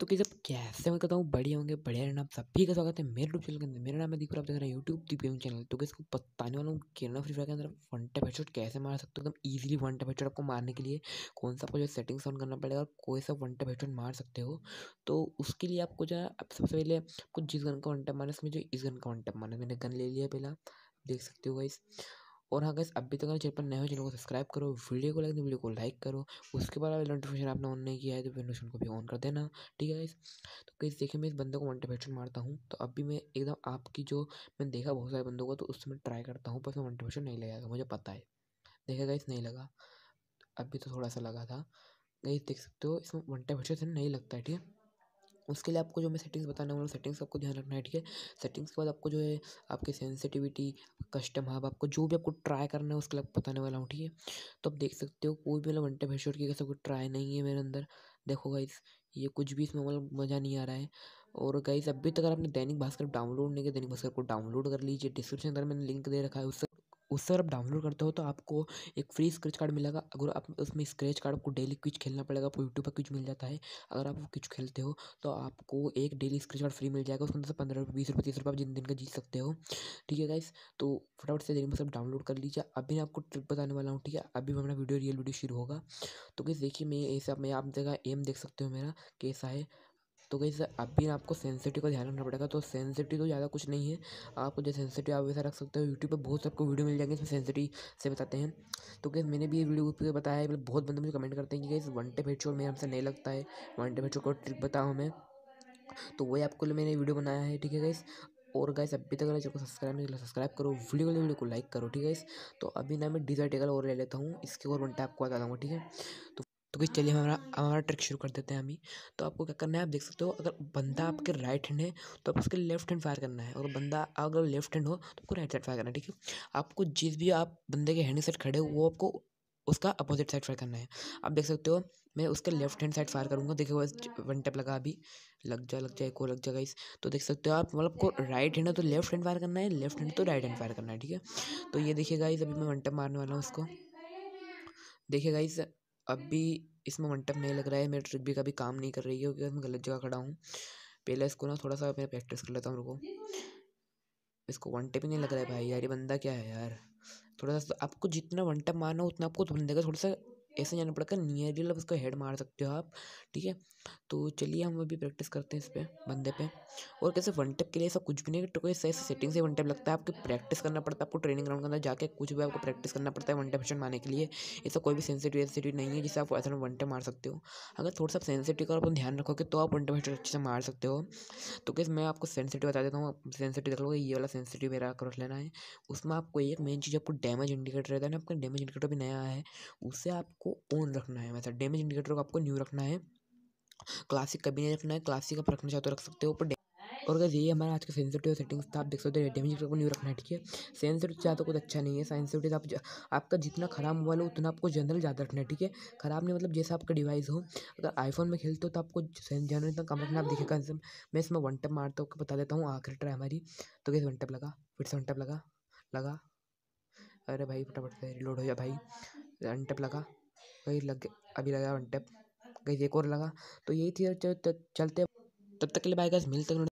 तो कि जब कैसे मैं कहता हूँ बढ़िया होंगे बढ़िया रहना आप सभी का स्वागत है मेरे यूट्यूब चैनल के अंदर मेरा नाम है दीपू आप देख रहे हैं यूट्यूब दीप गेमिंग चैनल तो किसको बताने वाला हूँ केरना फ्री फायर के अंदर वन टाइप हेडशॉट कैसे मार सकते हो एकदम ईजिली वन टाइप हेडशॉट आपको मारने के लिए कौन सा आपको जो सेटिंग्स ऑन करना पड़ेगा और कोई सा वन टाइप हेडशॉट मार सकते हो तो उसके लिए आपको जो है सबसे पहले आपको जिस गन का वन टाइप मारना है उसमें जो इस गन का वन टाइप मारना है मैंने गन ले लिया पहला देख सकते हो इस और हाँ गैस अभी तक चैनल पर नए हो चैनल को सब्सक्राइब करो वीडियो को लाइक वीडियो को लाइक करो उसके बाद अगर नोटिफिकेशन आपने ऑन नहीं किया है तो फिर नोटिफिकेशन को भी ऑन कर देना ठीक है तो कैसे देखिए मैं इस बंदे को मोटिवेशन मारता हूँ तो अभी मैं एकदम आपकी जो मैंने देखा बहुत सारे बंदों को तो उससे मैं ट्राई करता हूँ पर उसमें मोटिवेशन नहीं लगेगा मुझे पता है देखेगा गैस नहीं लगा अभी तो थोड़ा सा लगा था गई देख सकते हो इसमें मोटिवेशन नहीं लगता है ठीक है उसके लिए आपको जो मैं सेटिंग्स बताने वाला हूँ सेटिंग्स आपको ध्यान रखना है ठीक है सेटिंग्स के बाद आपको जो है आपकी सेंसिटिविटी कस्टम हब आपको जो भी आपको ट्राई करना है उसके लिए बताने वाला हूँ ठीक है तो आप देख सकते हो कोई भी मतलब टाइम हेडशॉट की कैसे कोई ट्राई नहीं है मेरे अंदर देखो गाइस ये कुछ भी इसमें मतलब मज़ा नहीं आ रहा है और गाइस अभी तक अगर आपने दैनिक भास्कर डाउनलोड नहीं किया दैनिक भास्कर को डाउनलोड कर लीजिए डिस्क्रिप्शन अंदर मैंने लिंक दे रखा है उससे उससे अगर आप डाउनलोड करते हो तो आपको एक फ्री स्क्रेच कार्ड मिलेगा अगर आप उसमें स्क्रेच कार्ड आपको डेली क्विच खेलना पड़ेगा आपको यूट्यूब पर क्विच मिल जाता है अगर आप क्विच खेलते हो तो आपको एक डेली स्क्रेच कार्ड फ्री मिल जाएगा उसमें से पंद्रह रुपये बीस रुपये तीस रुपये आप जिन दिन का जीत सकते हो ठीक है गाइस तो फटाफट से देरी में सब डाउनलोड कर लीजिए अभी मैं आपको ट्रिक बताने वाला हूँ ठीक है अभी मेरा वीडियो रियल वीडियो शुरू होगा तो गाइस देखिए मैं ऐसा मैं आप जगह एम देख सकते हो मेरा कैसा है तो गई अब भी आपको सेंसिटिव का ध्यान रखना पड़ेगा तो सेंसिटिव तो ज़्यादा कुछ नहीं है आपको जो सेंसिटिव आप वैसा रख सकते हो यूट्यूब पर बहुत सबको वीडियो मिल जाएंगे इसमें सेंसिटिव से बताते हैं तो कैसे मैंने भी ये वीडियो पे बताया है मतलब बहुत बंदे मुझे कमेंट करते हैं कि कैसे वन टे फेट शॉट मेरे हमसे नहीं लगता है वन टे फेट शॉट को ट्रिक बताओ हमें तो वही आपको लिए मैंने वीडियो बनाया है ठीक है गाइस और गाइस अभी तक चैनल को सब्सक्राइब नहीं किया सब्सक्राइब करो वीडियो वीडियो को लाइक करो ठीक है तो अभी ना मैं डिजर्ट टेकल और ले लेता हूँ इसके और वन टैप को बता दूँगा ठीक है तो तो गई चलिए हमारा हमारा ट्रिक शुरू कर देते हैं हम ही तो आपको क्या करना है आप देख सकते हो अगर बंदा आपके राइट हैंड है तो आपको उसके लेफ्ट हैंड फायर करना है और बंदा अगर लेफ्ट हैंड हो तो आपको राइट साइड फायर करना है ठीक है आपको जिस भी आप बंदे के हैंड साइड खड़े हो वो आपको उसका अपोजिट साइड फायर करना है आप देख सकते हो मैं उसके लेफ्ट हैंड साइड फायर करूँगा देखिए बस वन टैप लगा अभी लग जा लग जाए को लग जाएगा इस तो देख सकते हो आप मतलब को राइट हैंड है तो लेफ्ट हैंड फायर करना है लेफ्ट हैंड तो राइट हैंड फायर करना है ठीक है तो ये देखिएगा इस अभी मैं वन टैप मारने वाला हूँ उसको देखिएगा इस अब भी इसमें मोमेंटम नहीं लग रहा है मेरी ट्रिक भी कभी काम नहीं कर रही है क्योंकि मैं गलत जगह खड़ा हूँ पहले इसको ना थोड़ा सा मैं प्रैक्टिस कर लेता हूँ रुको इसको वन टेप ही नहीं लग रहा है भाई यार ये बंदा क्या है यार थोड़ा सा आपको जितना वन टप मारना हो उतना आपको बंदे का थोड़ा सा ऐसे जाना पड़ेगा नियरली लग उसका हेड मार सकते हो आप ठीक है तो चलिए हम अभी प्रैक्टिस करते हैं इस पर बंदे पे और कैसे वन टैप के लिए ऐसा कुछ भी नहीं तो कोई ऐसे सेटिंग से वन टैप लगता है आपकी प्रैक्टिस करना पड़ता है आपको ट्रेनिंग ग्राउंड के अंदर जाके कुछ भी आपको प्रैक्टिस करना पड़ता है वन टैप शॉट मारने के लिए ऐसा कोई भी सेंसिटिव सेंसिटिव नहीं है जिससे आप ऐसा वन टैप मार सकते हो अगर थोड़ा सा सेंसिटिव का अपन ध्यान रखोगे तो आप वन टैप शॉट अच्छे से मार सकते हो तो कैसे मैं आपको सेंसिटिव बता देता हूँ सेंसिटिव देख लो ये वाला सेंसिटिव मेरा कर लेना है उसमें आपको एक मेन चीज़ आपको डैमेज इंडिकेटर रहता है ना आपका डैमेज इंडिकेटर भी नया है उससे आपको आपको ऑन रखना है मतलब डैमेज इंडिकेटर को आपको न्यू रखना है क्लासिक कभी नहीं रखना है क्लासिक आप रखना चाहते हो तो रख सकते हो ऊपर और अगर यही हमारा आज का सेंसिटिव सेटिंग्स था आप देख सकते हो डैमेज को न्यू रखना है ठीक है सेंसिटिव ज़्यादा तो कुछ अच्छा नहीं है सेंसिटिव आप आपका जितना ख़राब मोबाइल हो उतना आपको जनरल ज़्यादा रखना है ठीक है ख़राब नहीं मतलब जैसा आपका डिवाइस हो अगर आईफोन में खेलते हो तो आपको जनरल इतना कम रखना आप देखिए मैं इसमें वन टप मारता हूँ बता देता हूँ आखिरी ट्राई हमारी तो कैसे वन टप लगा फिर से वन टप लगा लगा अरे भाई फटाफट से रिलोड हो जाए भाई वन टप लगा कहीं लग अभी लगा वन टैप कहीं एक और लगा तो यही थी चलते तब तक के लिए बाय गाइस मिलते हैं